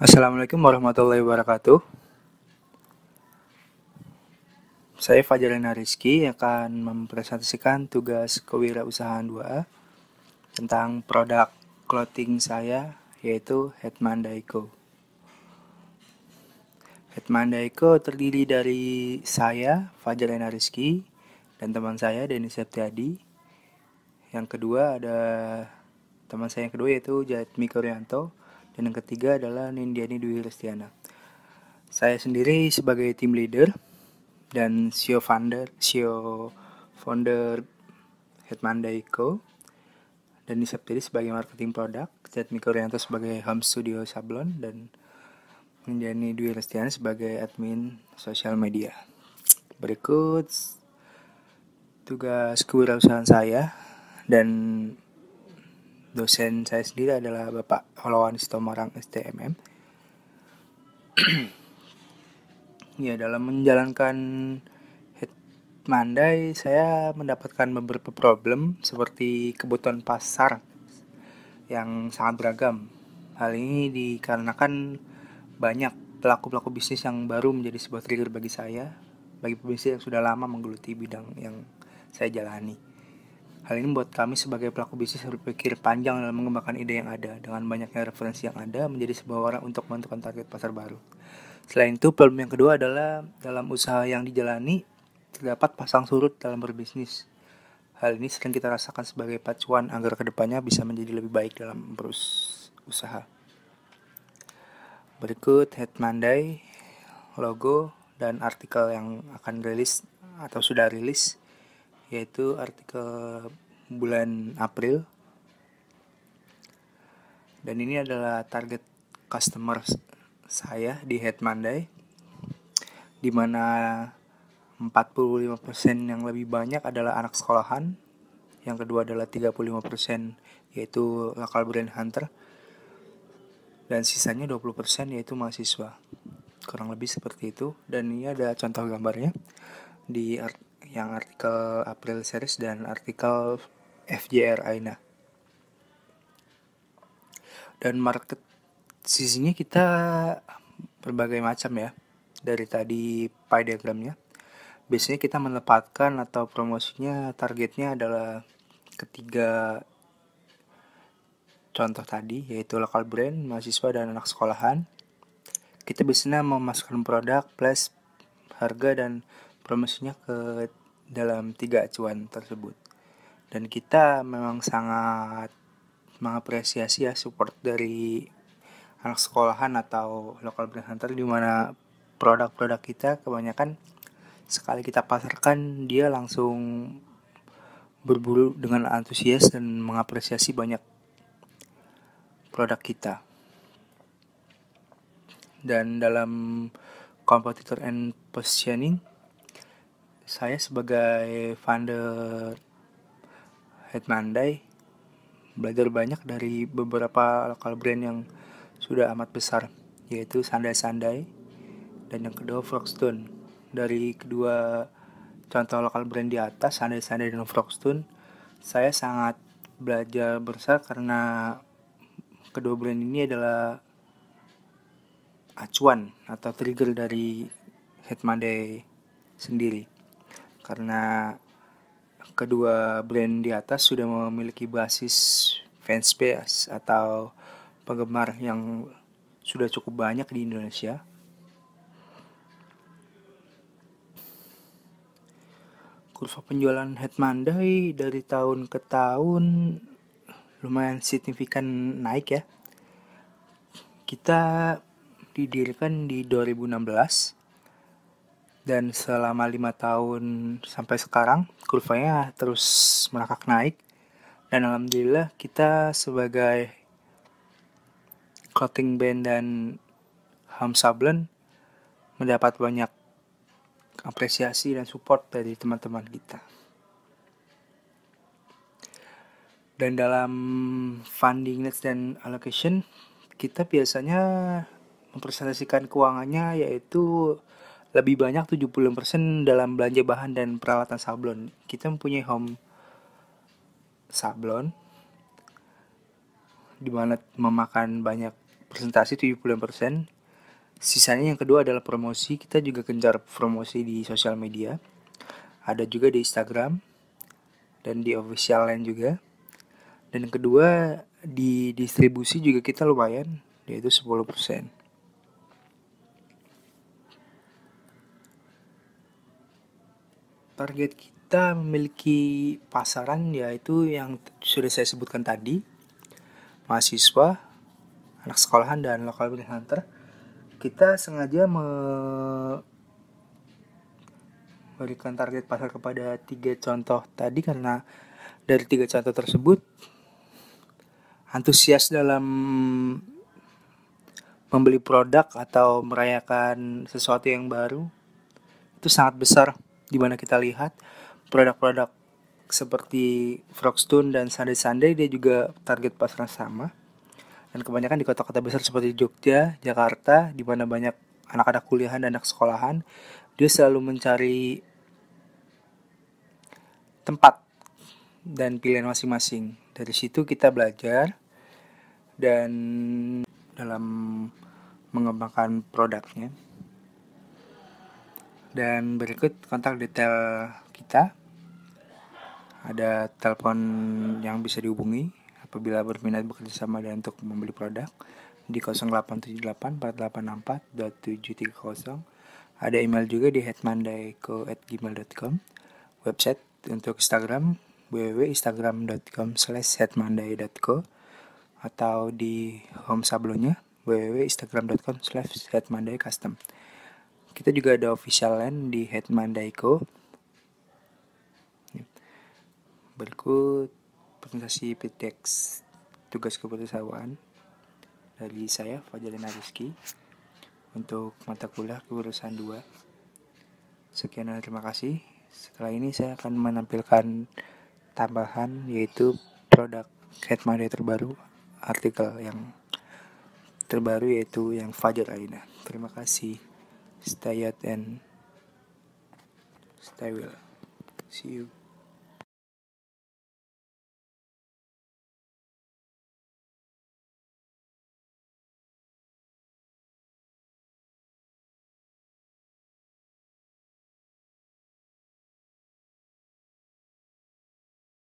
Assalamualaikum warahmatullahi wabarakatuh. Saya Fajarina Rizki akan mempresentasikan tugas kewirausahaan 2A tentang produk clothing saya yaitu Hetman Daiko. Hetman Daiko terdiri dari saya Fajarina Rizki dan teman saya Denny Septiadi. Yang kedua ada teman saya yang kedua yaitu Jatmi Koryanto dan yang ketiga adalah Nindiani Dwi Restiana. Saya sendiri sebagai tim leader dan CEO founder, CEO founder Hetman Daiko Dan Septiri sebagai marketing produk, Zed Miko sebagai home studio sablon, dan Nindiani Dwi Restiana sebagai admin sosial media. Berikut tugas kewirausahaan saya dan dosen saya sendiri adalah Bapak Holawan Sitomarang STMM. ya dalam menjalankan Mandai saya mendapatkan beberapa problem seperti kebutuhan pasar yang sangat beragam. Hal ini dikarenakan banyak pelaku-pelaku bisnis yang baru menjadi sebuah trigger bagi saya, bagi pebisnis yang sudah lama menggeluti bidang yang saya jalani. Hal ini membuat kami sebagai pelaku bisnis berpikir panjang dalam mengembangkan ide yang ada. Dengan banyaknya referensi yang ada, menjadi sebuah orang untuk menentukan target pasar baru. Selain itu, problem yang kedua adalah dalam usaha yang dijalani, terdapat pasang surut dalam berbisnis. Hal ini sering kita rasakan sebagai pacuan agar kedepannya bisa menjadi lebih baik dalam berusaha. Berikut head Monday, logo, dan artikel yang akan rilis atau sudah rilis yaitu artikel bulan April dan ini adalah target customer saya di Head Monday di mana 45% yang lebih banyak adalah anak sekolahan yang kedua adalah 35% yaitu local brand hunter dan sisanya 20% yaitu mahasiswa kurang lebih seperti itu dan ini ada contoh gambarnya di art yang artikel April Series dan artikel FJR Aina. Dan market sisinya kita berbagai macam ya. Dari tadi pie diagramnya. Biasanya kita menempatkan atau promosinya targetnya adalah ketiga contoh tadi yaitu lokal brand, mahasiswa dan anak sekolahan. Kita biasanya memasukkan produk plus harga dan promosinya ke dalam tiga acuan tersebut. Dan kita memang sangat mengapresiasi ya support dari anak sekolahan atau lokal brand hunter di mana produk-produk kita kebanyakan sekali kita pasarkan dia langsung berburu dengan antusias dan mengapresiasi banyak produk kita. Dan dalam competitor and positioning saya sebagai founder Head belajar banyak dari beberapa lokal brand yang sudah amat besar yaitu Sandai Sandai dan yang kedua Frogstone dari kedua contoh lokal brand di atas Sandai Sandai dan Frogstone saya sangat belajar besar karena kedua brand ini adalah acuan atau trigger dari Head sendiri karena kedua brand di atas sudah memiliki basis fans base atau penggemar yang sudah cukup banyak di Indonesia. Kurva penjualan Head dari tahun ke tahun lumayan signifikan naik ya. Kita didirikan di 2016 dan selama lima tahun sampai sekarang kurvanya terus merangkak naik dan alhamdulillah kita sebagai clothing band dan ham sablon mendapat banyak apresiasi dan support dari teman-teman kita. Dan dalam funding needs dan allocation, kita biasanya mempresentasikan keuangannya yaitu lebih banyak 70% dalam belanja bahan dan peralatan sablon. Kita mempunyai home sablon dimana memakan banyak presentasi 70%. Sisanya yang kedua adalah promosi. Kita juga kejar promosi di sosial media. Ada juga di Instagram dan di official lain juga. Dan yang kedua di distribusi juga kita lumayan yaitu 10%. target kita memiliki pasaran yaitu yang sudah saya sebutkan tadi, mahasiswa, anak sekolahan dan lokal business hunter. Kita sengaja memberikan target pasar kepada tiga contoh tadi karena dari tiga contoh tersebut antusias dalam membeli produk atau merayakan sesuatu yang baru itu sangat besar di mana kita lihat produk-produk seperti Frogstone dan Sunday Sunday dia juga target pasar sama dan kebanyakan di kota-kota besar seperti Jogja, Jakarta, di mana banyak anak-anak kuliahan dan anak sekolahan, dia selalu mencari tempat dan pilihan masing-masing. Dari situ kita belajar dan dalam mengembangkan produknya dan berikut kontak detail kita ada telepon yang bisa dihubungi apabila berminat bekerja sama dan untuk membeli produk di 08784864 ada email juga di headmandaiko@gmail.com website untuk Instagram www.instagram.com slash atau di home sablonnya www.instagram.com slash hetmandai custom kita juga ada official line di Hetman Daiko. Ya. Berikut presentasi PTX tugas kewirausahaan dari saya dan Rizky untuk mata kuliah kewirausahaan 2. Sekian dan terima kasih. Setelah ini saya akan menampilkan tambahan yaitu produk Hetman terbaru artikel yang terbaru yaitu yang Fajar Alina. Terima kasih. stay at and stay well. See you.